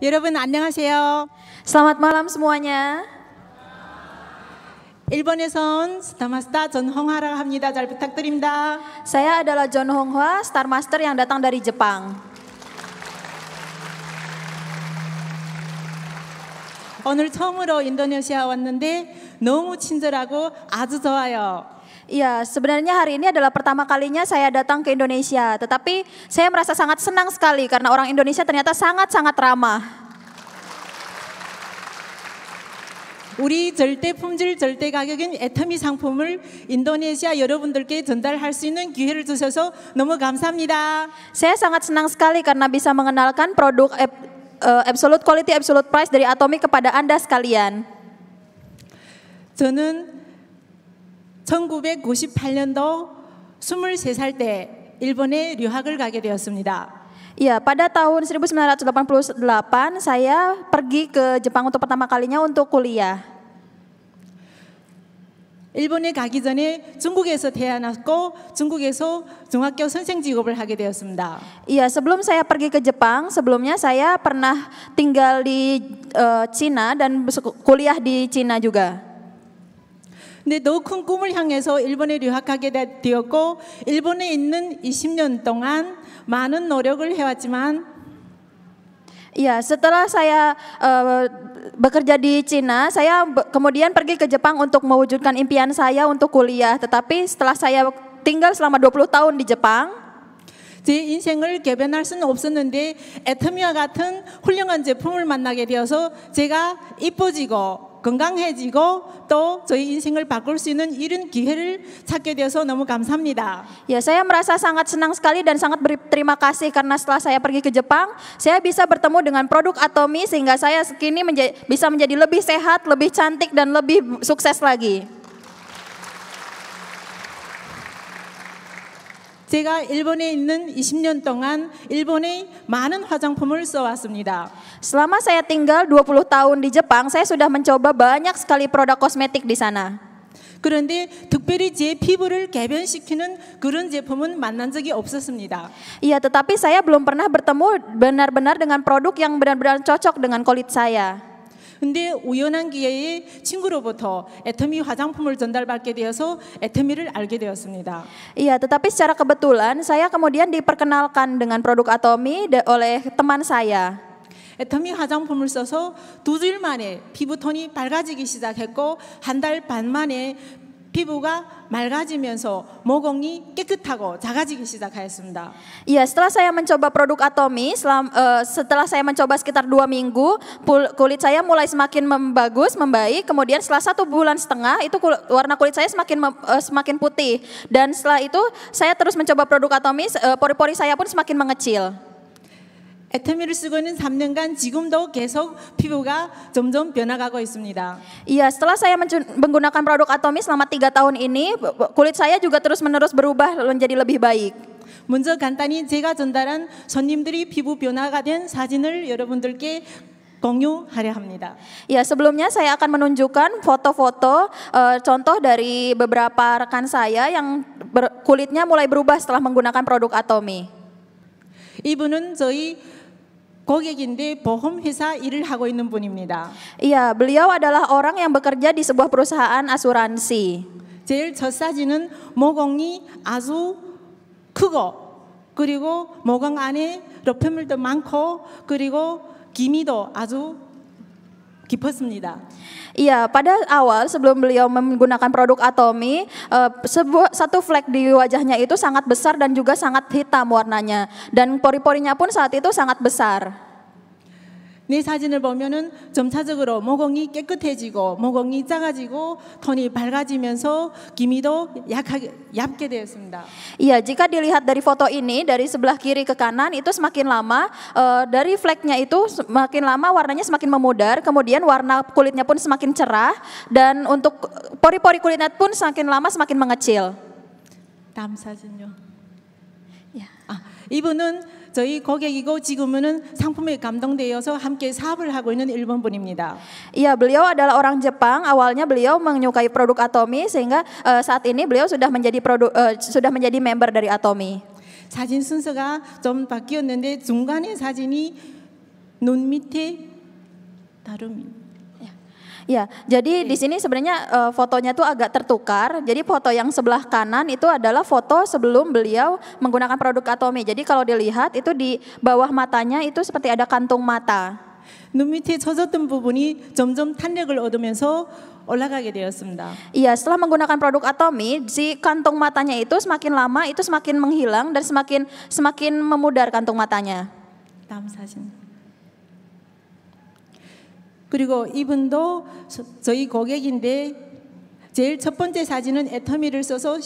여러분 안녕하세요. Selamat malam semuanya. 일본에서 온 스타마스터 존 홍화라고 합니다. 잘 부탁드립니다. Saya adalah John Honghua, Star Master yang datang dari Jepang. 오늘 처음으로 인도네시아 왔는데 너무 친절하고 아주 좋아요. Iya, sebenarnya hari ini adalah pertama kalinya saya datang ke Indonesia, tetapi saya merasa sangat senang sekali karena orang Indonesia ternyata sangat-sangat ramah. 우리 절대 품질 절대 가격인 애터미 상품을 인도네시아 여러분들께 전달할 수 있는 기회를 주셔서 너무 감사합니다. Saya sangat senang sekali karena bisa mengenalkan produk absolute quality absolute price dari Atomi kepada Anda sekalian. 저는 1998년도 23살 때 일본에 유학을 가게 되었습니다. Iya, pada tahun 1988 saya pergi ke Jepang untuk pertama kalinya untuk kuliah. 일본에 가기 전에 중국에서 태어났고 중국에서 중학교 선생 직업을 하게 되었습니다. Iya, sebelum saya pergi ke Jepang, sebelumnya saya pernah tinggal di uh, eh, Cina dan kuliah di Cina juga. 근데 더큰 꿈을 향해서 일본에 유학하게 되었고 일본에 있는 20년 동안 많은 노력을 해왔지만 Ya, setelah saya uh, bekerja di Cina, saya kemudian pergi ke Jepang untuk mewujudkan impian saya untuk kuliah. Tetapi setelah saya tinggal selama 20 tahun di Jepang, 제 인생을 개변할 수는 없었는데 애터미와 같은 훌륭한 제품을 만나게 되어서 제가 이뻐지고 건강해지고 또 저희 인생을 바꿀 수 있는 이런 기회를 찾게 되어서 너무 감사합니다. Ya, saya merasa sangat senang sekali dan sangat berterima kasih karena setelah saya pergi ke Jepang, saya bisa bertemu dengan produk Atomi sehingga saya kini menja bisa menjadi lebih sehat, lebih cantik dan lebih sukses lagi. 제가 일본에 있는 20년 동안 일본의 많은 화장품을 써왔습니다. Selama saya tinggal 20 tahun di Jepang, saya sudah mencoba banyak sekali produk kosmetik di sana. 그런데 특별히 제 피부를 개변시키는 그런 제품은 만난 적이 없었습니다. Iya, tetapi saya belum pernah bertemu benar-benar dengan produk yang benar-benar cocok dengan kulit saya. 근데 우연한 기회에 친구로부터 애터미 화장품을 전달받게 되어서 애터미를 알게 되었습니다. Iya, tetapi secara kebetulan saya kemudian diperkenalkan dengan produk Atomi oleh teman saya. 애터미 화장품을 써서 두 주일 만에 피부톤이 밝아지기 시작했고 한 달 반 만에 피부가 맑아지면서 모공이 깨끗하고 작아지기 시작하였습니다. Iya, setelah saya mencoba produk Atomi, selam, uh, setelah saya mencoba sekitar dua minggu, kulit saya mulai semakin membagus, membaik. Kemudian setelah satu bulan setengah, itu kul warna kulit saya semakin uh, semakin putih. Dan setelah itu, saya terus mencoba produk Atomi, eh, pori-pori uh, pori -pori saya pun semakin mengecil. 에터미를 쓰고 있는 3년간 지금도 계속 피부가 점점 변화가고 있습니다. Iya, setelah saya menggunakan produk Atomi selama 3 tahun ini, kulit saya juga terus-menerus berubah menjadi lebih baik. 먼저 간단히 제가 전달한 손님들이 피부 변화가 된 사진을 여러분들께 공유하려 합니다. Ya, sebelumnya saya akan menunjukkan foto-foto uh, contoh dari beberapa rekan saya yang ber, kulitnya mulai berubah setelah menggunakan produk Atomi. 이분은 저희 고객인데 보험 회사 일을 하고 있는 분입니다. Iya, beliau adalah orang yang bekerja di sebuah perusahaan asuransi. 제일 첫 사진은 모공이 아주 크고 그리고 모공 안에 로폐물도 많고 그리고 기미도 아주 깊었습니다. Iya, pada awal sebelum beliau menggunakan produk Atomi, eh, sebuah satu flek di wajahnya itu sangat besar dan juga sangat hitam warnanya dan pori-porinya pun saat itu sangat besar. 내 사진을 보면은 점차적으로 모공이 깨끗해지고 모공이 작아지고 톤이 밝아지면서 기미도 약하게 얇게 되었습니다. Iya, jika dilihat dari foto ini dari sebelah kiri ke kanan itu semakin lama uh, dari fleknya itu semakin lama warnanya semakin memudar, kemudian warna kulitnya pun semakin cerah dan untuk pori-pori kulitnya pun semakin lama semakin mengecil. 다음 사진요. 야. Ya. Yeah. 아, 이분은 저희 고객이고 지금은 상품에 감동되어서 함께 사업을 하고 있는 일본 분입니다. Iya, beliau adalah orang Jepang. Awalnya beliau menyukai produk Atomi sehingga uh, saat ini beliau sudah menjadi produk uh, eh, sudah menjadi member dari Atomi. 사진 순서가 좀 바뀌었는데 중간에 사진이 눈 밑에 다름이 Ya, jadi di sini sebenarnya uh, fotonya itu agak tertukar. Jadi foto yang sebelah kanan itu adalah foto sebelum beliau menggunakan produk Atomi. Jadi kalau dilihat itu di bawah matanya itu seperti ada kantung mata. 눈 밑에 젖었던 부분이 점점 탄력을 얻으면서 올라가게 되었습니다. Iya, setelah menggunakan produk Atomi, si kantung matanya itu semakin lama itu semakin menghilang dan semakin semakin memudar kantung matanya. 다음 그리고 이분도 저희 고객인데 제일 첫 번째 사진은 애터미를 써서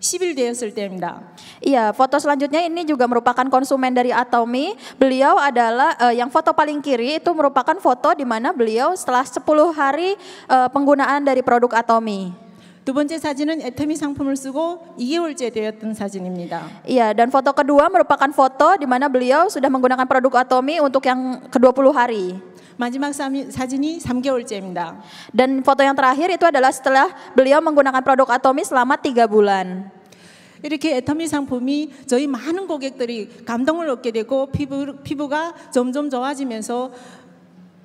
10일 되었을 때입니다. Iya, foto selanjutnya ini juga merupakan konsumen dari Atomi. Beliau adalah uh, yang foto paling kiri itu merupakan foto di mana beliau setelah 10 hari uh, penggunaan dari produk Atomi. 두 번째 사진은 애터미 상품을 쓰고 2개월째 되었던 사진입니다. Iya, dan foto kedua merupakan foto di mana beliau sudah menggunakan produk Atomi untuk yang ke-20 hari. 마지막 사진이 3개월째입니다. Dan foto yang terakhir itu adalah setelah beliau menggunakan produk Atomi selama 3 bulan. 이렇게 애터미 상품이 저희 많은 고객들이 감동을 얻게 되고 피부, 피부가 점점 좋아지면서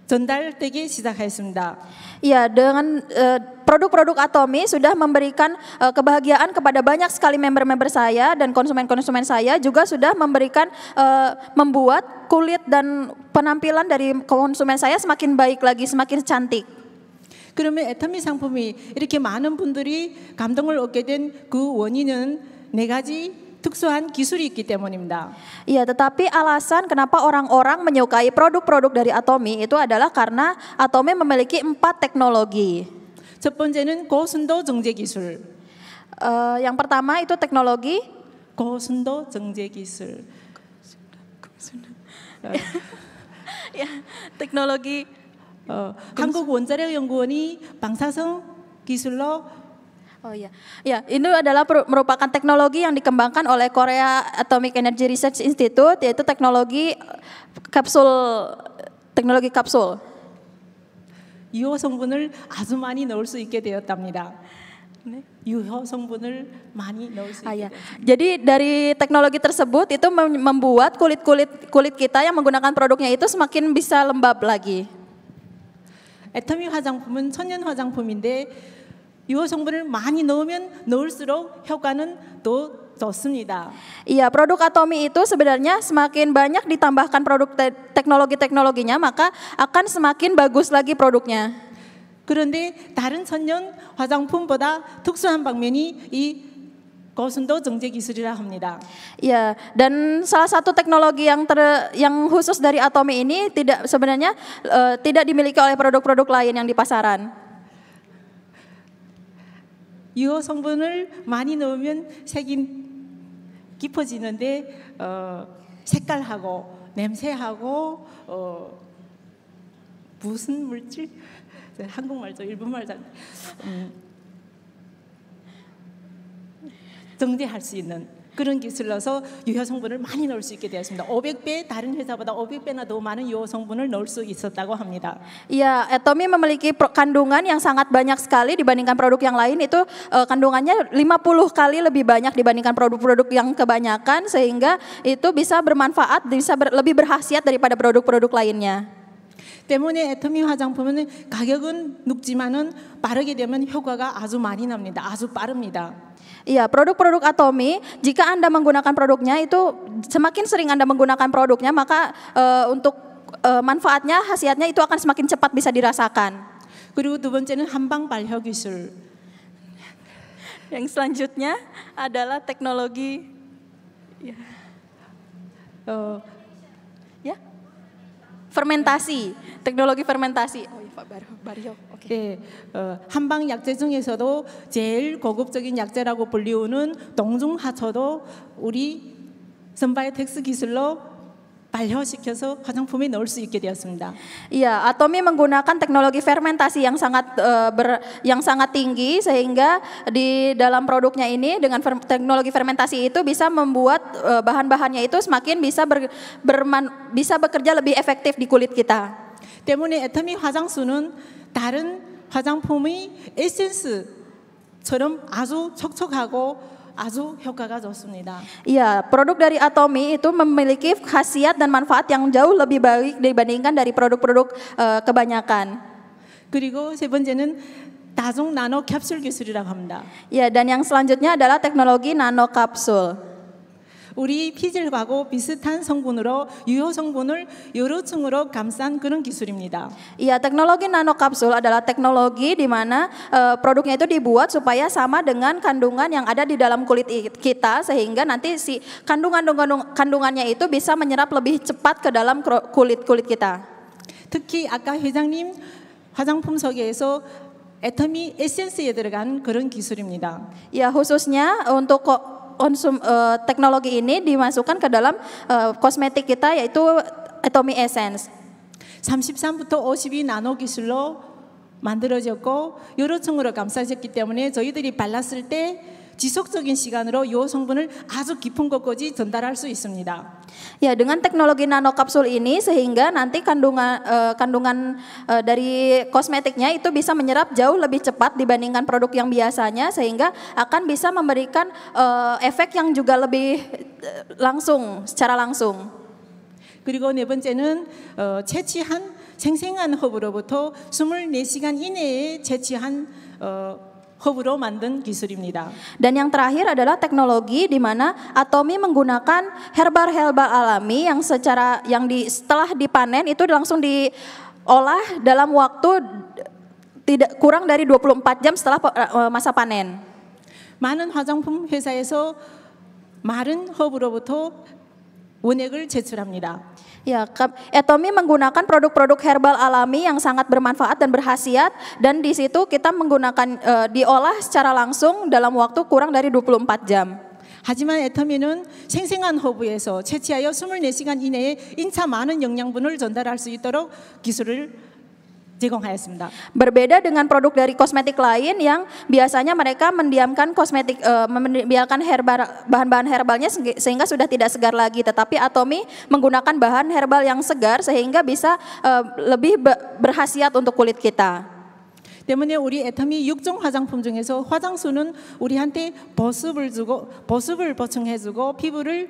전달되기 시작했습니다. Ya, dengan e, produk-produk uh, Atomi sudah memberikan uh, kebahagiaan kepada banyak sekali member-member saya dan konsumen-konsumen saya juga sudah memberikan uh, membuat kulit dan penampilan dari konsumen saya semakin baik lagi, semakin cantik. 그러면 애터미 상품이 이렇게 많은 분들이 감동을 얻게 된 원인은 네 가지 특수한 기술이 있기 때문입니다. Iya, tetapi alasan kenapa orang-orang menyukai produk-produk dari Atomi itu adalah karena Atomi memiliki empat teknologi. 첫 번째는 고순도 정제 기술. Uh, eh, yang pertama itu teknologi 고순도 정제 기술. ya, teknologi 어, 한국 원자력 연구원이 방사성 기술로 Oh iya, ya ini adalah merupakan teknologi yang dikembangkan oleh Korea Atomic Energy Research Institute, yaitu teknologi eh, kapsul, teknologi kapsul. 유효 성분을 아주 많이 넣을 수 있게 되었답니다. 유효 성분을 많이 넣을 수 있게. 아, Jadi dari teknologi tersebut itu membuat kulit-kulit kulit kita yang menggunakan produknya itu semakin bisa lembab lagi. 에터미 화장품은 천연 화장품인데 유효 성분을 많이 넣으면 넣을수록 효과는 더 좋습니다. Iya, produk Atomi itu sebenarnya semakin banyak ditambahkan produk te teknologi-teknologinya, maka akan semakin bagus lagi produknya. 그런데 다른 천연 화장품보다 특수한 방면이 이 고순도 정제 기술이라 합니다. Iya, dan salah satu teknologi yang ter, yang khusus dari Atomi ini tidak sebenarnya uh, tidak dimiliki oleh produk-produk lain yang di pasaran. 유효 성분을 많이 넣으면 색이 깊어지는데 어, 색깔하고 냄새하고 어, 무슨 물질? 한국말도 일본말도 안 음, 정제할 수 있는 그런 기술을 넣어서 유효 성분을 많이 넣을 수 있게 되었습니다. 500배 다른 회사보다 500배나 더 많은 유효 성분을 넣을 수 있었다고 합니다. Iya, Atomi memiliki kandungan yang sangat banyak sekali dibandingkan produk yang lain itu uh, kandungannya 50 kali lebih banyak dibandingkan produk-produk yang kebanyakan sehingga itu bisa bermanfaat, bisa ber, lebih berhasiat daripada produk-produk lainnya. 때문에 애터미 화장품은 가격은 높지만은 빠르게 되면 효과가 아주 많이 납니다. 아주 빠릅니다. Iya, produk-produk Atomi, jika Anda menggunakan produknya itu semakin sering Anda menggunakan produknya, maka e, untuk e, manfaatnya, khasiatnya itu akan semakin cepat bisa dirasakan. 그리고 두 번째는 한방 발효 기술. Yang selanjutnya adalah teknologi ya. Oh. ya. Fermentasi, teknologi fermentasi. 바리오. 예, 어, 한방 약재 중에서도 제일 고급적인 약재라고 불리우는 동중하초도 우리 선바이텍스 기술로 발효시켜서 화장품에 넣을 수 있게 되었습니다. 이야, yeah, Atomi menggunakan teknologi fermentasi yang sangat uh, ber, yang sangat tinggi sehingga di dalam produknya ini dengan fer, teknologi fermentasi itu bisa membuat uh, bahan-bahannya itu semakin bisa ber, berman, bisa bekerja lebih efektif di kulit kita. 때문에 애터미 화장수는 다른 화장품의 에센스처럼 아주 촉촉하고 아주 효과가 좋습니다. Iya, produk dari Atomi itu memiliki khasiat dan manfaat yang jauh lebih baik dibandingkan dari produk-produk uh, kebanyakan. 그리고 세 번째는 다중 나노 캡슐 기술이라고 합니다. yeah, dan yang selanjutnya adalah teknologi nano kapsul. 우리 피질하고 비슷한 성분으로 유효 성분을 여러 층으로 감싼 그런 기술입니다. Iya, teknologi nanokapsul adalah teknologi di mana uh, produknya itu dibuat supaya sama dengan kandungan yang ada di dalam kulit kita sehingga nanti si kandungan kandungannya itu bisa menyerap lebih cepat ke dalam kulit-kulit kita. 특히 아까 회장님 화장품 소개에서 애터미 에센스에 들어간 그런 기술입니다. Ya, khususnya untuk konsum uh, teknologi ini dimasukkan ke dalam uh, kosmetik kita yaitu Atomy Essence. 33부터 52 나노 기술로 만들어졌고 요로 층으로 감싸졌기 때문에 저희들이 발랐을 때 지속적인 시간으로 요 성분을 아주 깊은 곳까지 전달할 수 있습니다. Ya, dengan teknologi nanokapsul ini sehingga nanti kandungan uh, kandungan uh, dari kosmetiknya itu bisa menyerap jauh lebih cepat dibandingkan produk yang biasanya sehingga akan bisa memberikan uh, efek yang juga lebih uh, langsung secara langsung. 그리고 네 번째는 어, 채취한 생생한 허브로부터 24시간 이내에 채취한 어, 흡으로 만든 기술입니다. Dan yang terakhir adalah teknologi di mana Atomi menggunakan herbal herba alami yang secara yang di setelah dipanen itu langsung diolah dalam waktu tidak kurang dari 24 jam setelah eh, eh, masa panen. 많은 화장품 회사에서 마른 허브로부터 원액을 제출합니다. Ya, Etomi eh, menggunakan produk-produk herbal alami yang sangat bermanfaat dan berhasiat dan di situ kita menggunakan e, diolah secara langsung dalam waktu kurang dari 24 jam. 하지만 에터미는 생생한 허브에서 채취하여 24시간 이내에 인차 많은 영양분을 전달할 수 있도록 기술을 제공하였습니다. Berbeda dengan produk dari kosmetik lain yang biasanya mereka mendiamkan kosmetik uh, e, membiarkan herbal bahan-bahan herbalnya sehingga sudah tidak segar lagi, tetapi Atomi menggunakan bahan herbal yang segar sehingga bisa uh, lebih berhasiat untuk kulit kita. 때문에 우리 애터미 6 화장품 중에서 화장수는 우리한테 보습을 주고 보습을 보충해 피부를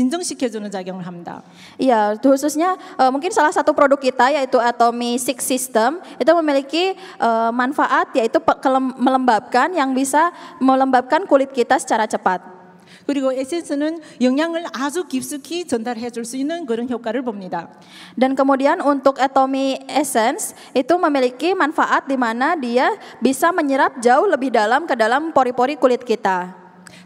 진정시켜주는 작용을 합니다. Iya, khususnya uh, mungkin salah satu produk kita yaitu Atomy Six System itu memiliki uh, manfaat yaitu melembabkan yang bisa melembabkan kulit kita secara cepat. 그리고 에센스는 영양을 아주 깊숙이 전달해 줄수 있는 그런 효과를 봅니다. Dan kemudian untuk Atomy Essence itu memiliki manfaat di mana dia bisa menyerap jauh lebih dalam ke dalam pori-pori kulit kita.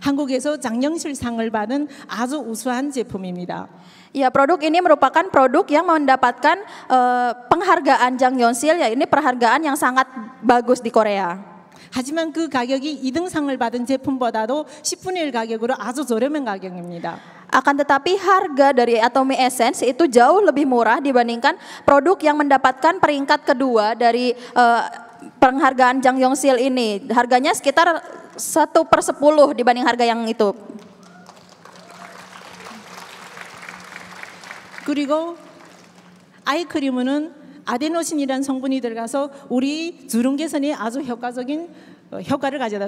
한국에서 장영실상을 받은 아주 우수한 제품입니다. Ya, produk ini merupakan produk yang mendapatkan uh, penghargaan Jang Yonsil, ya ini perhargaan yang sangat bagus di Korea. 하지만 그 가격이 2등상을 받은 제품보다도 10분의 1 가격으로 아주 저렴한 가격입니다. Akan tetapi harga dari Atomy Essence itu jauh lebih murah dibandingkan produk yang mendapatkan peringkat kedua dari uh, penghargaan Jang Yongsil ini. Harganya sekitar satu per sepuluh dibanding harga yang itu. 그리고 아이크림은 아데노신이라는 성분이 들어가서 우리 주름 개선에 아주 효과적인 효과를 가져다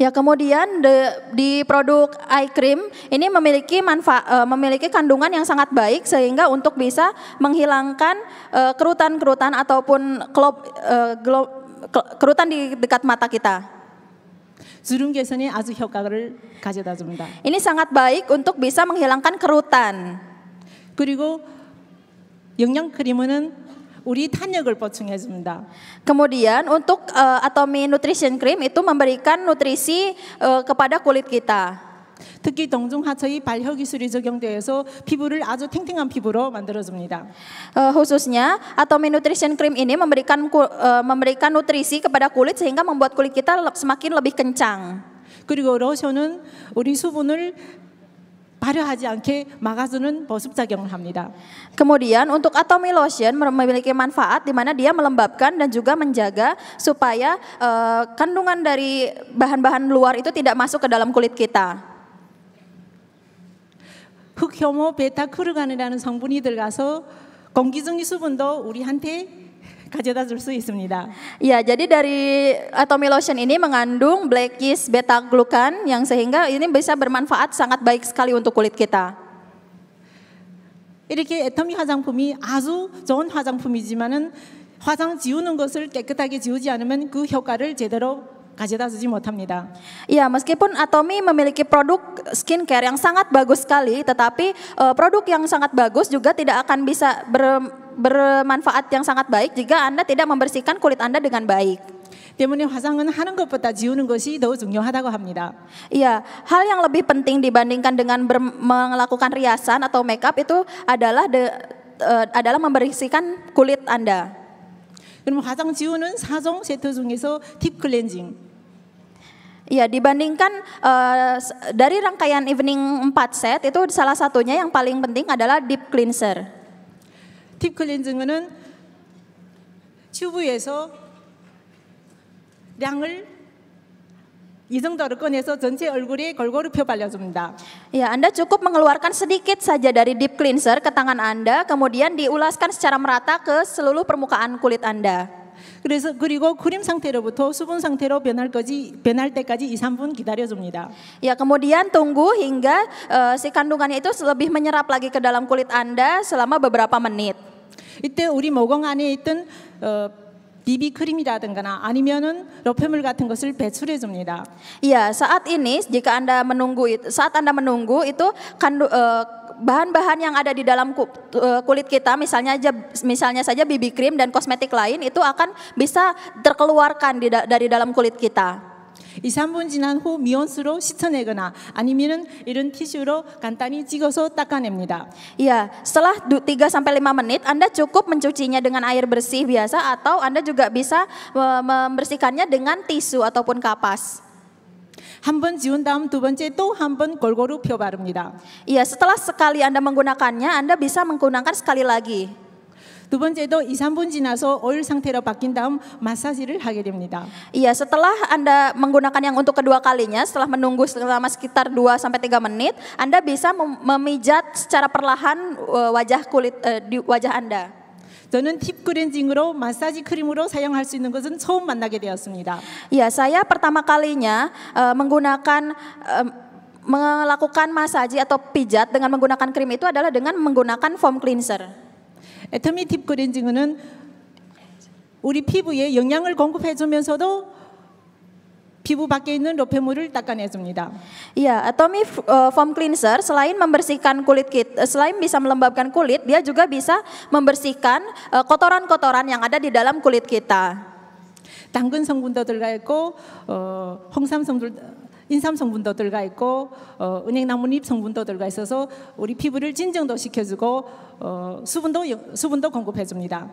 Ya kemudian de, di produk eye cream ini memiliki manfaat uh, e, memiliki kandungan yang sangat baik sehingga untuk bisa menghilangkan e, kerutan-kerutan uh, ataupun klop, uh, e, kerutan di dekat mata kita. 주름개선이 아주 효과를 가져다 줍니다. Ini sangat baik untuk bisa menghilangkan kerutan. 그리고 영양 크림은 우리 탄력을 보충해 줍니다. Kemudian untuk uh, eh, atau nutrition cream itu memberikan nutrisi uh, kepada kulit kita. 특히 동종 하체의 발효 기술이 적용되어서 피부를 아주 탱탱한 피부로 만들어줍니다. Uh, khususnya Atomy Nutrition Cream ini memberikan memberikan nutrisi kepada kulit sehingga membuat kulit kita semakin lebih kencang. 그리고 로션은 우리 수분을 발효하지 않게 막아주는 보습 작용을 합니다. Kemudian untuk Atomy Lotion memiliki manfaat di mana dia melembabkan dan juga menjaga supaya uh, kandungan dari bahan-bahan luar itu tidak masuk ke dalam kulit kita. 흑효모 베타크루간이라는 성분이 들어가서 공기중이 수분도 우리한테 가져다 줄 수 있습니다. Ya, jadi dari atomy lotion ini mengandung black yeast beta glucan yang sehingga ini bisa bermanfaat sangat baik sekali untuk kulit kita. 이렇게 애터미 화장품이 아주 좋은 화장품이지만은 화장 지우는 것을 깨끗하게 지우지 않으면 그 효과를 제대로 Ya, meskipun Atomi memiliki produk skincare yang sangat bagus sekali, tetapi uh, produk yang sangat bagus juga tidak akan bisa ber, bermanfaat yang sangat baik jika Anda tidak membersihkan kulit Anda dengan baik. Ya, Iya, hal yang lebih penting dibandingkan dengan ber, melakukan riasan atau makeup itu adalah de, uh, adalah membersihkan kulit Anda. 그러면 가장 지우는 사종 세트 중에서 딥 클렌징. Ya, dibandingkan uh, dari rangkaian evening 4 set itu salah satunya yang paling penting adalah deep cleanser. Deep cleansing은 튜브에서 양을 이정도를 꺼내서 전체 얼굴에 골고루 펴발려줍니다. Ya, Anda cukup mengeluarkan sedikit saja dari deep cleanser ke tangan Anda, kemudian diulaskan secara merata ke seluruh permukaan kulit Anda. 그래서 그리고 크림 상태로부터 수분 상태로 변할 거지 변할 때까지 2, 3분 기다려 줍니다. Ya, kemudian tunggu hingga uh, si kandungannya itu lebih menyerap lagi ke dalam kulit Anda selama beberapa menit. 이때 우리 모공 안에 있던 BB 아니면은 같은 것을 배출해 줍니다. Iya, saat ini jika Anda menunggu saat Anda menunggu itu kan uh, bahan-bahan yang ada di dalam eh, kulit kita misalnya aja misalnya saja BB cream dan kosmetik lain itu akan bisa terkeluarkan di, dari dalam kulit kita. 2, 3분 지난 후 미온수로 씻어내거나 아니면은 이런 티슈로 간단히 찍어서 닦아냅니다. Iya, setelah 3 sampai 5 menit Anda cukup mencucinya dengan air bersih biasa atau Anda juga bisa membersihkannya dengan tisu ataupun kapas. 한번 지운 다음 두 번째 또한 골고루 펴 바릅니다. Iya, setelah sekali Anda menggunakannya, Anda bisa menggunakan sekali lagi. 두 번째도 2, 3분 지나서 오일 상태로 바뀐 다음 마사지를 하게 됩니다. Iya, setelah Anda menggunakan yang untuk kedua kalinya, setelah menunggu selama sekitar 2 sampai 3 menit, Anda bisa memijat secara perlahan eh, wajah kulit eh, di wajah Anda. 저는 팁 클렌징으로 마사지 크림으로 사용할 수 있는 것은 처음 만나게 되었습니다. Iya, saya pertama kalinya uh, menggunakan uh, melakukan masaji atau pijat dengan menggunakan krim itu adalah dengan menggunakan foam cleanser. 에터미티브 그렌징은 우리 피부에 영양을 공급해주면서도 피부 밖에 있는 로페물을 닦아내줍니다. Iya, atomi uh, foam cleanser selain membersihkan kulit kita, selain bisa melembabkan kulit, dia juga bisa membersihkan kotoran-kotoran uh, kotoran -kotoran yang ada di dalam kulit kita. 당근 성분도 들어가 있고 어, 홍삼 성분 인삼 성분도 들어가 있고 어, 은행나무잎 성분도 들어가 있어서 우리 피부를 진정도 시켜주고 어, 수분도 수분도 공급해 줍니다.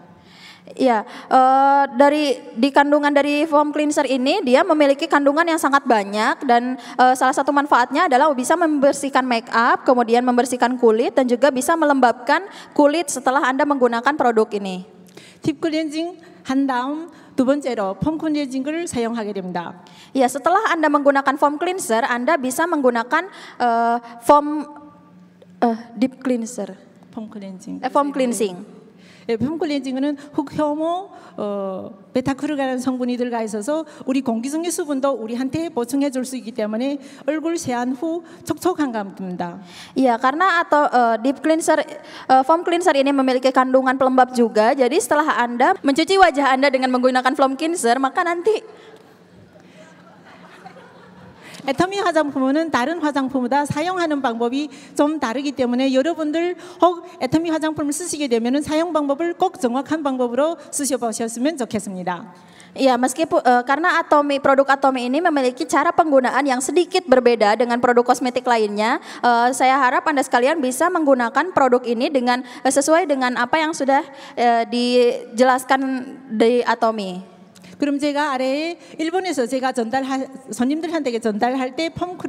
Ya, uh, dari di kandungan dari foam cleanser ini dia memiliki kandungan yang sangat banyak dan uh, salah satu manfaatnya adalah bisa membersihkan make up, kemudian membersihkan kulit dan juga bisa melembabkan kulit setelah Anda menggunakan produk ini. Deep cleansing 한 다음 번째로 폼 클렌징을 사용하게 됩니다. Ya, setelah Anda menggunakan foam cleanser, Anda bisa menggunakan uh, foam uh, deep cleanser. foam cleansing. Eh, foam cleansing. 폼클렌징은 흑효모, 어, 베타크루가라는 성분이 들어가 있어서 우리 공기중의 수분도 우리한테 보충해 줄 수 있기 때문에 얼굴 세안 후 촉촉한 감입니다. Ya, karena atau uh, deep cleanser, uh, foam cleanser ini memiliki kandungan pelembab juga. Jadi setelah anda mencuci wajah anda dengan menggunakan foam cleanser, maka nanti 애터미 화장품은 다른 화장품보다 사용하는 방법이 좀 다르기 때문에 여러분들 혹 애터미 화장품을 쓰시게 되면 사용 방법을 꼭 정확한 방법으로 쓰셔보셨으면 좋겠습니다. Ya, meskipun uh, karena Atomi produk Atomi ini memiliki cara penggunaan yang sedikit berbeda dengan produk kosmetik lainnya, uh, saya harap Anda sekalian bisa menggunakan produk ini dengan uh, sesuai dengan apa yang sudah uh, dijelaskan di Atomi. 그럼 제가 아래에 일본에서 제가 전달하, 손님들한테 전달할 때폼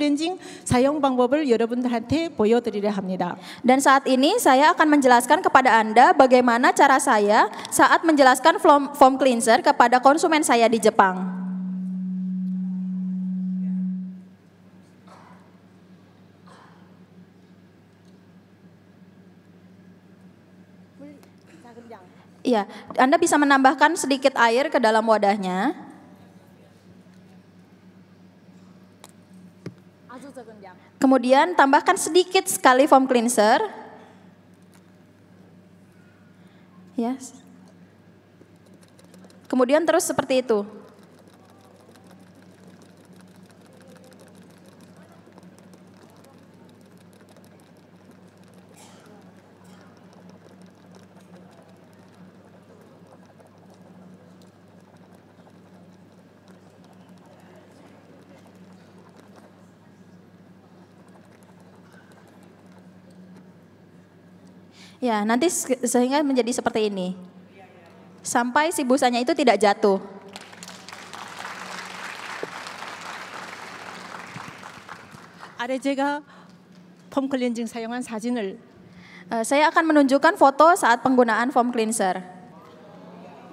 사용 방법을 여러분들한테 보여드리려 합니다. Dan saat ini saya akan menjelaskan kepada Anda bagaimana cara saya saat menjelaskan foam, foam cleanser kepada konsumen saya di Jepang. Iya, Anda bisa menambahkan sedikit air ke dalam wadahnya. Kemudian tambahkan sedikit sekali foam cleanser. Yes. Kemudian terus seperti itu. Iya, nanti sehingga menjadi seperti ini. Sampai si busanya itu tidak jatuh. ada juga foam cleansing sayangan 사진을 eh, saya akan menunjukkan foto saat penggunaan foam cleanser.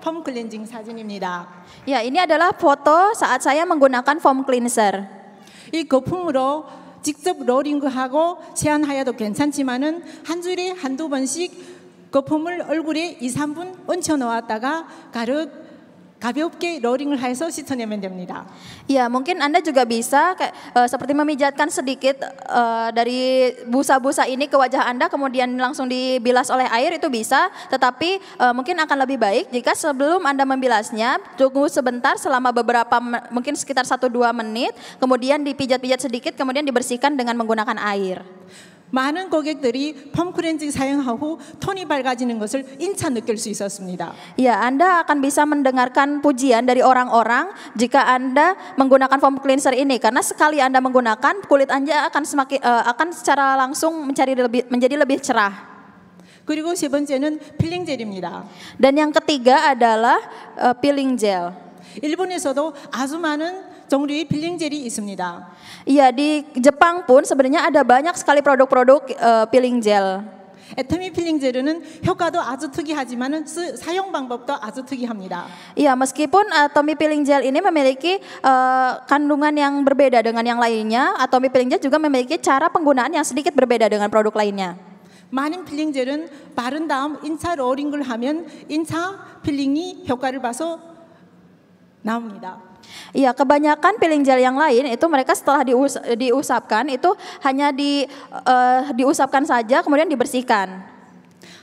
폼 클렌징 사진입니다. Ya, ini adalah foto saat saya menggunakan foam cleanser. 이 거품으로 직접 러링하고 세안하여도 괜찮지만은 한 줄에 한두 번씩 거품을 얼굴에 2, 3분 얹혀 놓았다가 가르 가볍게 러링을 해서 씻어내면 됩니다. Ya, mungkin Anda juga bisa eh, seperti memijatkan sedikit eh, dari busa-busa ini ke wajah Anda kemudian langsung dibilas oleh air itu bisa, tetapi eh, mungkin akan lebih baik jika sebelum Anda membilasnya tunggu sebentar selama beberapa mungkin sekitar satu dua menit, kemudian dipijat-pijat sedikit kemudian dibersihkan dengan menggunakan air. 많은 고객들이 펌크렌징 사용하고 톤이 밝아지는 것을 인차 느낄 수 있었습니다. Ya, Anda akan bisa mendengarkan pujian dari orang-orang jika Anda menggunakan foam cleanser ini karena sekali Anda menggunakan kulit Anda akan semakin uh, akan secara langsung mencari lebih menjadi lebih cerah. 그리고 세 번째는 필링 젤입니다. Dan yang ketiga adalah uh, peeling gel. 일본에서도 아주 많은 종류의 빌링젤이 있습니다. Iya, di Jepang pun sebenarnya ada banyak sekali produk-produk eh, peeling gel. 에터미 필링 젤은 효과도 아주 특이하지만은 사용 방법도 아주 특이합니다. Iya, meskipun atomi eh, peeling gel ini memiliki eh, kandungan yang berbeda dengan yang lainnya, atomi peeling gel juga memiliki cara penggunaan yang sedikit berbeda dengan produk lainnya. 많은 필링 젤은 바른 다음 인차 로링을 하면 인차 필링이 효과를 봐서 나옵니다. Iya, kebanyakan gel yang lain itu mereka setelah dius diusapkan itu hanya di uh, diusapkan saja kemudian dibersihkan.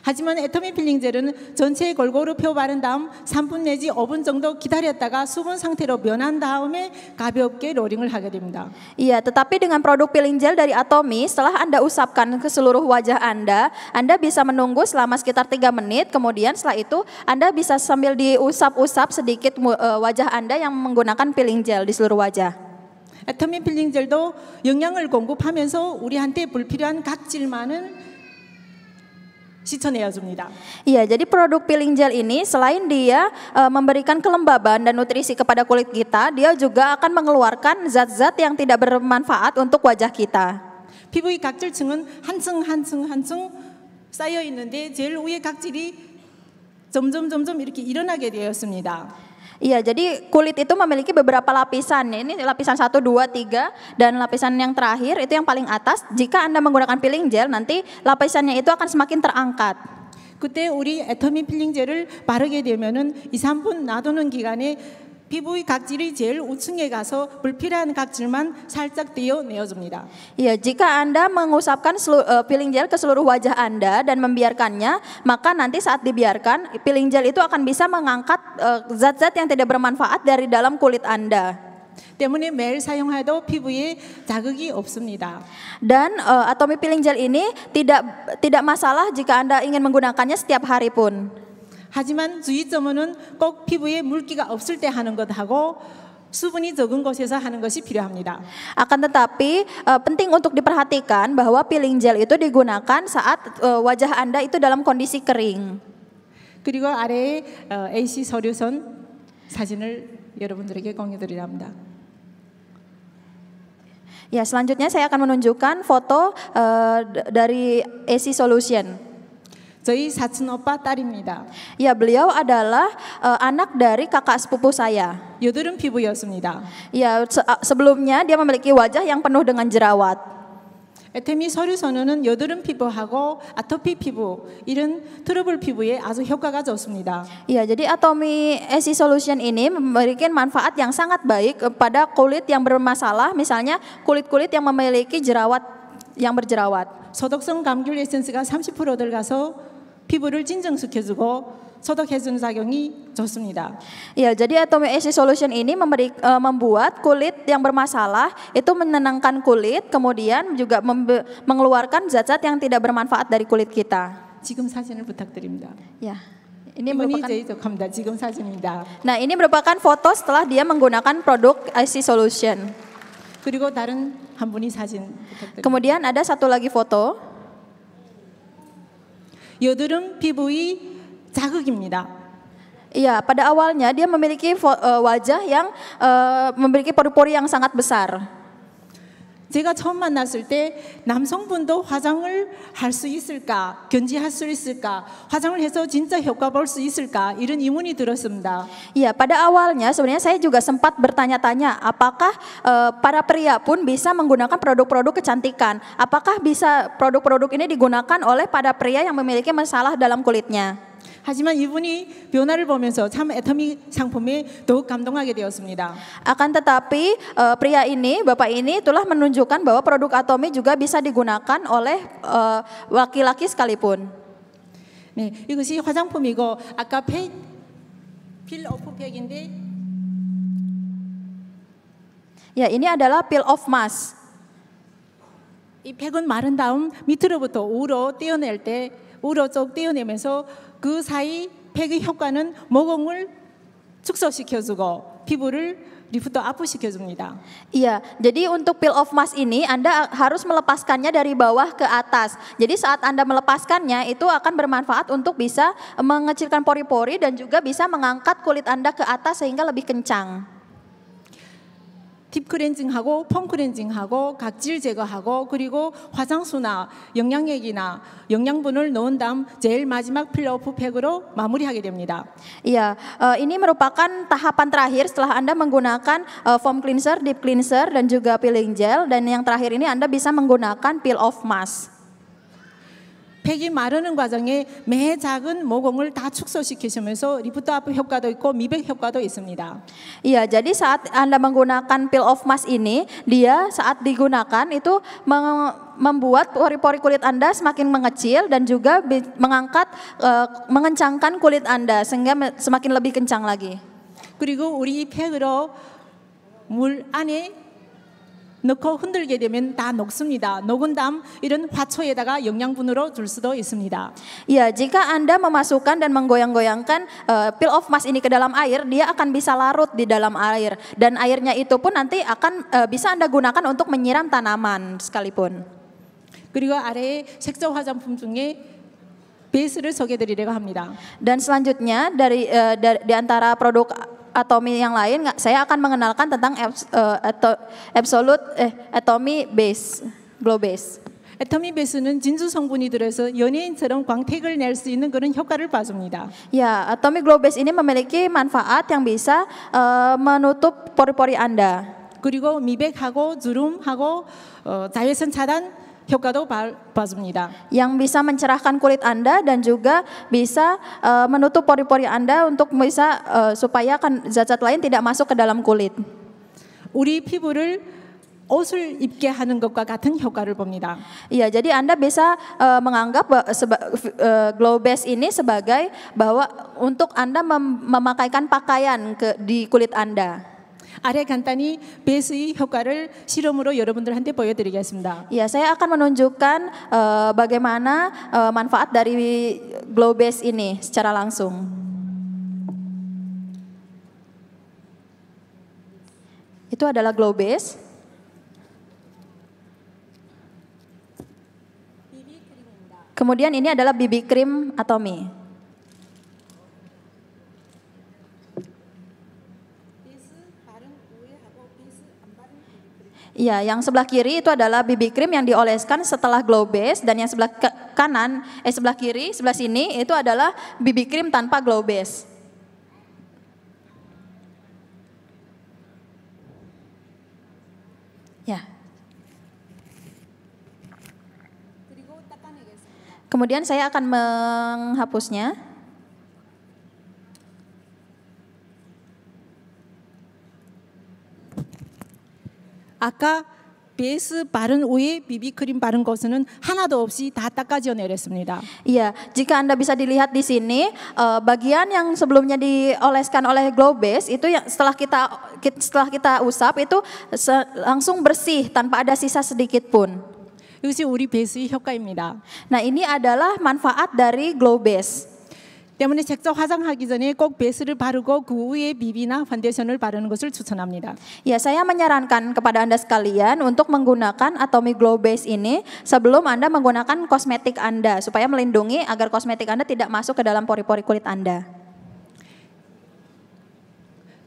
하지만 애터미 필링 젤은 전체에 골고루 펴 바른 다음 3분 내지 5분 정도 기다렸다가 수분 상태로 변한 다음에 가볍게 롤링을 하게 됩니다. Iya, tetapi dengan produk peeling gel dari Atomi, setelah Anda usapkan ke seluruh wajah Anda, Anda bisa menunggu selama sekitar 3 menit, kemudian setelah itu Anda bisa sambil diusap-usap sedikit eh, wajah Anda yang menggunakan peeling gel di seluruh wajah. peeling gel도 영양을 공급하면서 우리한테 불필요한 각질만은 Iya, jadi produk peeling gel ini selain dia e, memberikan kelembaban dan nutrisi kepada kulit kita, dia juga akan mengeluarkan zat-zat yang tidak bermanfaat untuk wajah kita. 피부의 각질층은 한층 한층 한층 쌓여 있는데 제일 위에 각질이 점점 점점 이렇게 일어나게 되었습니다. Iya, jadi kulit itu memiliki beberapa lapisan. Ini lapisan 1, 2, 3 dan lapisan yang terakhir itu yang paling atas. Jika Anda menggunakan peeling gel nanti lapisannya itu akan semakin terangkat. 그때 우리 에터민 필링 젤을 바르게 되면은 2, 3분 놔두는 기간에 피부의 각질이 제일 우층에 가서 불필요한 각질만 살짝 떼어내어줍니다. Ya, jika Anda mengusapkan selu, uh, peeling gel ke seluruh wajah Anda dan membiarkannya, maka nanti saat dibiarkan, peeling gel itu akan bisa mengangkat eh, zat-zat yang tidak bermanfaat dari dalam kulit Anda. 때문에 매일 사용해도 피부에 자극이 없습니다. Dan uh, eh, atomy peeling gel ini tidak tidak masalah jika Anda ingin menggunakannya setiap hari pun. 하지만 주의점은 꼭 피부에 물기가 없을 때 하는 것하고 수분이 적은 곳에서 하는 것이 필요합니다. Akan tetapi uh, penting untuk diperhatikan bahwa peeling gel itu digunakan saat uh, wajah Anda itu dalam kondisi kering. 그리고 아래 uh, AC 서류선 사진을 여러분들에게 공유드리려 합니다. Ya, selanjutnya saya akan menunjukkan foto uh, dari AC Solution. 저희 사촌 오빠 딸입니다. Ya, beliau adalah uh, anak dari kakak sepupu saya. 여드름 피부였습니다. Ya, se uh, sebelumnya dia memiliki wajah yang penuh dengan jerawat. 에테미 서류 선언은 여드름 피부하고 아토피 피부 이런 트러블 피부에 아주 효과가 좋습니다. Ya, jadi Atomi SC Solution ini memberikan manfaat yang sangat baik pada kulit yang bermasalah, misalnya kulit-kulit yang memiliki jerawat yang berjerawat. 소독성 감귤 에센스가 30% 들어가서 피부를 진정시켜주고 소독해주는 작용이 좋습니다. Ya, jadi Atomic AC Solution ini memberi, uh, membuat kulit yang bermasalah itu menenangkan kulit, kemudian juga mengeluarkan zat-zat yang tidak bermanfaat dari kulit kita. 지금 사진을 부탁드립니다. Ya. Ini merupakan 지금 사진입니다. Nah, ini merupakan foto setelah dia menggunakan produk AC Solution. 그리고 다른 한 분이 Kemudian ada satu lagi foto. 여드름 피부의 자극입니다. Iya, pada awalnya dia memiliki eh, wajah yang eh, memiliki pori-pori yang sangat besar. 제가 처음 만났을 때 남성분도 화장을 할 수 있을까, 견지할 수 있을까, 화장을 해서 진짜 효과 볼 수 있을까 이런 의문이 들었습니다. Iya, pada awalnya sebenarnya saya juga sempat bertanya-tanya apakah uh, para pria pun bisa menggunakan produk-produk kecantikan? Apakah bisa produk-produk ini digunakan oleh pada pria yang memiliki masalah dalam kulitnya? 하지만 이분이 변화를 보면서 참 애터미 상품이 더욱 감동하게 되었습니다. Akan tetapi uh, pria ini, bapak ini telah menunjukkan bahwa produk Atomi juga bisa digunakan oleh eh, laki-laki uh, sekalipun. 네, 이것이 화장품이고 아까 페, 필 오프팩인데 Ya, ini adalah peel off mask. 이 팩은 마른 다음 밑으로부터 우로 떼어낼 때 우로 쪽 떼어내면서 그 사이 팩의 효과는 모공을 축소시켜주고 피부를 리프트 시켜줍니다. Iya, jadi untuk peel off mask ini Anda harus melepaskannya dari bawah ke atas. Jadi saat Anda melepaskannya itu akan bermanfaat untuk bisa mengecilkan pori-pori dan juga bisa mengangkat kulit Anda ke atas sehingga lebih kencang. 딥 클렌징하고 클렌징하고 각질 제거하고 그리고 화장수나 영양액이나 영양분을 넣은 다음 제일 마지막 필러오프 팩으로 마무리하게 됩니다. Yeah, iya, uh, ini merupakan tahapan terakhir setelah Anda menggunakan uh, foam cleanser, deep cleanser dan juga peeling gel dan yang terakhir ini Anda bisa menggunakan peel off mask. 팩이 마르는 과정에 매 작은 모공을 다 축소시키시면서 리프트 업 효과도 있고 미백 효과도 있습니다. Iya, jadi saat Anda menggunakan peel off mask ini, dia saat digunakan itu membuat pori-pori kulit Anda semakin mengecil dan juga mengangkat uh, mengencangkan kulit Anda sehingga semakin lebih kencang lagi. 그리고 우리 팩으로 물 안에 넣고 흔들게 되면 다 녹습니다. 녹은 다음 이런 화초에다가 영양분으로 줄 수도 있습니다. Ya, jika Anda memasukkan dan menggoyang-goyangkan uh, peel of mask ini ke dalam air, dia akan bisa larut di dalam air dan airnya itu pun nanti akan uh, bisa Anda gunakan untuk menyiram tanaman sekalipun. 그리고 아래 색조 화장품 중에 베이스를 소개드리려고 합니다. Dan selanjutnya dari uh, di antara produk atomi yang lain, saya akan mengenalkan tentang eh, absolute eh, atomi base, glow base. Atomi 베스는 진수 성분이 들어서 연예인처럼 광택을 낼수 있는 그런 효과를 봐줍니다. Ya, atomi glow base ini memiliki manfaat yang bisa uh, menutup pori-pori Anda. 그리고 미백하고 주름하고 어, 자외선 차단 효과도 받습니다. Yang bisa mencerahkan kulit Anda dan juga bisa uh, menutup pori-pori Anda untuk bisa uh, supaya kan zat-zat lain tidak masuk ke dalam kulit. 우리 피부를 옷을 입게 하는 것과 같은 효과를 봅니다. Iya, jadi Anda bisa uh, menganggap seba, uh, glow base ini sebagai bahwa untuk Anda mem memakaikan pakaian ke di kulit Anda. 아래 간단히 베이스의 효과를 실험으로 여러분들한테 보여드리겠습니다. Ya, saya akan menunjukkan uh, bagaimana uh, manfaat dari glow base ini secara langsung. Itu adalah glow base. Kemudian ini adalah BB cream atau mie. Ya, yang sebelah kiri itu adalah BB cream yang dioleskan setelah glow base dan yang sebelah kanan eh sebelah kiri, sebelah sini itu adalah BB cream tanpa glow base. Ya. Kemudian saya akan menghapusnya. 아까 베이스 바른 위에 비비크림 바른 것은 하나도 없이 다 닦아져 내렸습니다. Iya, jika Anda bisa dilihat di sini uh, bagian yang sebelumnya dioleskan oleh glow base itu yang setelah kita setelah kita usap itu langsung bersih tanpa ada sisa sedikit pun. 이것이 우리 베이스의 효과입니다. Nah, ini adalah manfaat dari glow base. 때문에 색소 화장하기 전에 꼭 베이스를 바르고 그 위에 비비나 파운데이션을 바르는 것을 추천합니다. Ya, saya menyarankan kepada Anda sekalian untuk menggunakan Atomic Glow Base ini sebelum Anda menggunakan kosmetik Anda supaya melindungi agar kosmetik Anda tidak masuk ke dalam pori-pori kulit Anda.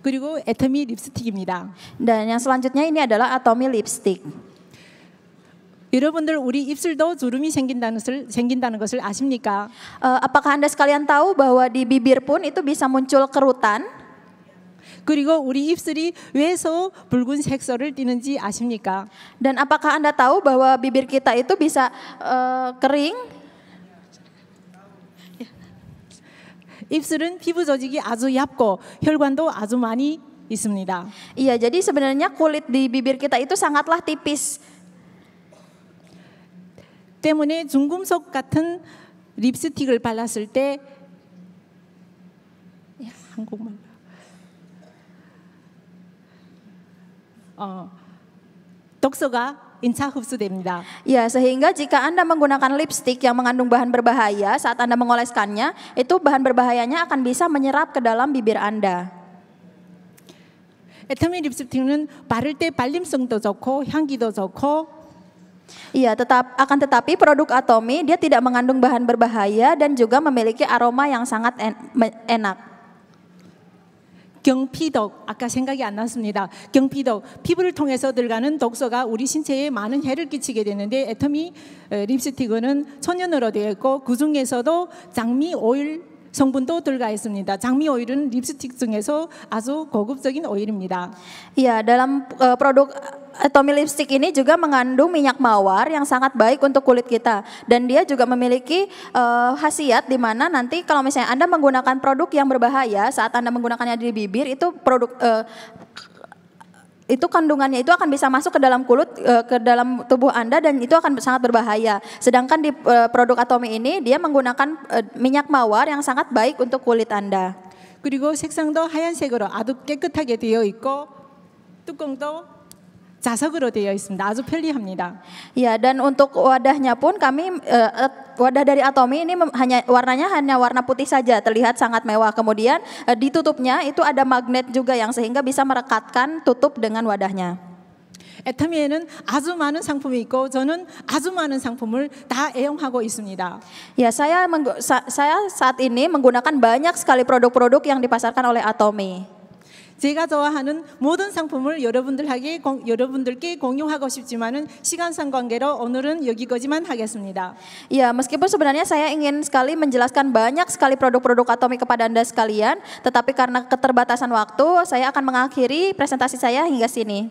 그리고 애터미 립스틱입니다. Dan yang selanjutnya ini adalah Atomy lipstick. 여러분들 우리 입술도 주름이 생긴다는 것을 생긴다는 것을 아십니까? Uh, apakah Anda sekalian tahu bahwa di bibir pun itu bisa muncul kerutan? 그리고 우리 입술이 왜서 붉은 색소를 띠는지 아십니까? Dan apakah Anda tahu bahwa bibir kita itu bisa uh, kering? 입술은 피부 조직이 아주 얇고 혈관도 아주 많이 있습니다. Iya, jadi sebenarnya kulit di bibir kita itu sangatlah tipis. 때문에 중금속 같은 립스틱을 발랐을 때 한국말 독소가 인차 Ya, sehingga jika Anda menggunakan lipstik yang mengandung bahan berbahaya saat Anda mengoleskannya, itu bahan berbahayanya akan bisa menyerap ke dalam bibir Anda. 에타민 립스틱은 바를 때 발림성도 좋고 향기도 좋고 Iya, tetap akan tetapi produk atomi dia tidak mengandung bahan berbahaya dan juga memiliki aroma yang sangat en, enak. 경피독 아까 생각이 안 났습니다. 경피독 피부를 통해서 들어가는 독소가 우리 신체에 많은 해를 끼치게 되는데 애터미 립스틱은 천연으로 되어 있고 그 중에서도 장미 오일 성분도 들어가 있습니다. 장미 오일은 립스틱 중에서 아주 고급적인 오일입니다. Ya, dalam uh, produk eh, Tommy lipstick ini juga mengandung minyak mawar yang sangat baik untuk kulit kita dan dia juga memiliki uh, khasiat di mana nanti kalau misalnya Anda menggunakan produk yang berbahaya saat Anda menggunakannya di bibir itu produk uh, itu kandungannya itu akan bisa masuk ke dalam kulit e, ke dalam tubuh Anda dan itu akan sangat berbahaya. Sedangkan di e, produk Atomi ini dia menggunakan e, minyak mawar yang sangat baik untuk kulit Anda. 그리고 색상도 하얀색으로 아주 깨끗하게 되어 있고 뚜껑도 자석으로 되어 있습니다. 아주 편리합니다. Ya, dan untuk wadahnya pun kami eh, eh, wadah dari Atomi ini hanya warnanya hanya warna putih saja, terlihat sangat mewah. Kemudian uh, eh, ditutupnya itu ada magnet juga yang sehingga bisa merekatkan tutup dengan wadahnya. 애터미에는 아주 많은 상품이 있고 저는 아주 많은 상품을 다 애용하고 있습니다. Ya, saya saya saat ini menggunakan banyak sekali produk-produk yang dipasarkan oleh Atomi. 제가 좋아하는 모든 상품을 여러분들에게 공, 여러분들께 공유하고 싶지만은 시간상 관계로 오늘은 여기까지만 하겠습니다. Ya, meskipun sebenarnya saya ingin sekali menjelaskan banyak sekali produk-produk Atomi kepada Anda sekalian, tetapi karena keterbatasan waktu, saya akan mengakhiri presentasi saya hingga sini.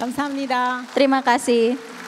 감사합니다. Terima kasih.